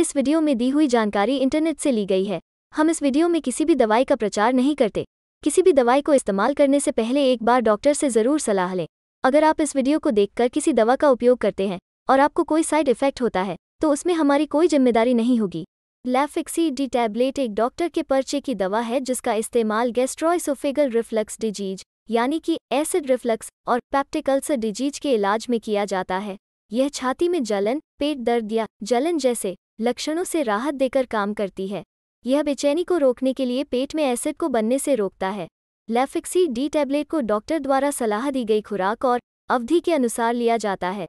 इस वीडियो में दी हुई जानकारी इंटरनेट से ली गई है हम इस वीडियो में किसी भी दवाई का प्रचार नहीं करते किसी भी दवाई को इस्तेमाल करने से पहले एक बार डॉक्टर से ज़रूर सलाह लें अगर आप इस वीडियो को देखकर किसी दवा का उपयोग करते हैं और आपको कोई साइड इफेक्ट होता है तो उसमें हमारी कोई जिम्मेदारी नहीं होगी लैफिक्सी डी टैबलेट एक डॉक्टर के पर्चे की दवा है जिसका इस्तेमाल गेस्ट्रोइसोफेगल रिफ्लक्स डिजीज यानी कि एसिड रिफ्लक्स और पैप्टिकल्स डिजीज के इलाज में किया जाता है यह छाती में जलन पेट दर्द या जलन जैसे लक्षणों से राहत देकर काम करती है यह बेचैनी को रोकने के लिए पेट में एसिड को बनने से रोकता है लेफिक्सी डी टैबलेट को डॉक्टर द्वारा सलाह दी गई खुराक और अवधि के अनुसार लिया जाता है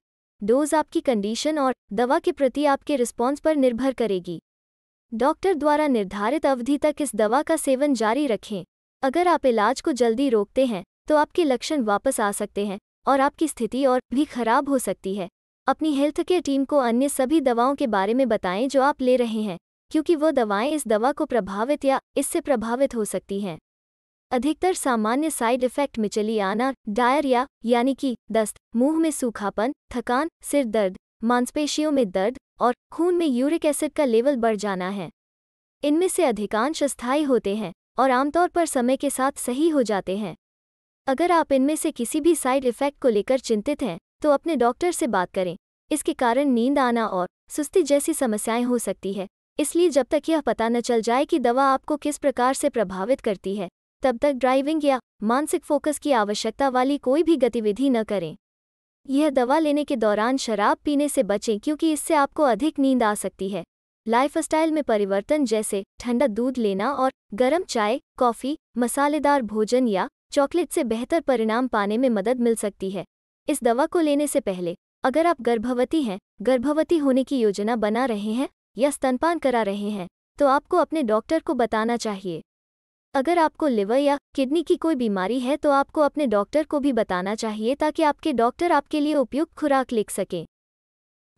डोज आपकी कंडीशन और दवा के प्रति आपके रिस्पॉन्स पर निर्भर करेगी डॉक्टर द्वारा निर्धारित अवधि तक इस दवा का सेवन जारी रखें अगर आप इलाज को जल्दी रोकते हैं तो आपके लक्षण वापस आ सकते हैं और आपकी स्थिति और भी खराब हो सकती है अपनी हेल्थ केयर टीम को अन्य सभी दवाओं के बारे में बताएं जो आप ले रहे हैं क्योंकि वो दवाएं इस दवा को प्रभावित या इससे प्रभावित हो सकती हैं अधिकतर सामान्य साइड इफेक्ट में चली आना डायरिया यानी कि दस्त मुंह में सूखापन थकान सिर दर्द मांसपेशियों में दर्द और खून में यूरिक एसिड का लेवल बढ़ जाना है इनमें से अधिकांश स्थायी होते हैं और आमतौर पर समय के साथ सही हो जाते हैं अगर आप इनमें से किसी भी साइड इफेक्ट को लेकर चिंतित हैं तो अपने डॉक्टर से बात करें इसके कारण नींद आना और सुस्ती जैसी समस्याएं हो सकती है इसलिए जब तक यह पता न चल जाए कि दवा आपको किस प्रकार से प्रभावित करती है तब तक ड्राइविंग या मानसिक फोकस की आवश्यकता वाली कोई भी गतिविधि न करें यह दवा लेने के दौरान शराब पीने से बचें क्योंकि इससे आपको अधिक नींद आ सकती है लाइफस्टाइल में परिवर्तन जैसे ठंडा दूध लेना और गर्म चाय कॉफ़ी मसालेदार भोजन या चॉकलेट से बेहतर परिणाम पाने में मदद मिल सकती है इस दवा को लेने से पहले अगर आप गर्भवती हैं गर्भवती होने की योजना बना रहे हैं या स्तनपान करा रहे हैं तो आपको अपने डॉक्टर को बताना चाहिए अगर आपको लिवर या किडनी की कोई बीमारी है तो आपको अपने डॉक्टर को भी बताना चाहिए ताकि आपके डॉक्टर आपके लिए उपयुक्त खुराक लिख सकें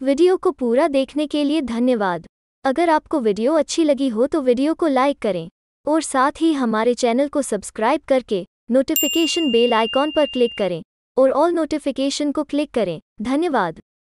वीडियो को पूरा देखने के लिए धन्यवाद अगर आपको वीडियो अच्छी लगी हो तो वीडियो को लाइक करें और साथ ही हमारे चैनल को सब्सक्राइब करके नोटिफिकेशन बेल आइकॉन पर क्लिक करें और ऑल नोटिफिकेशन को क्लिक करें धन्यवाद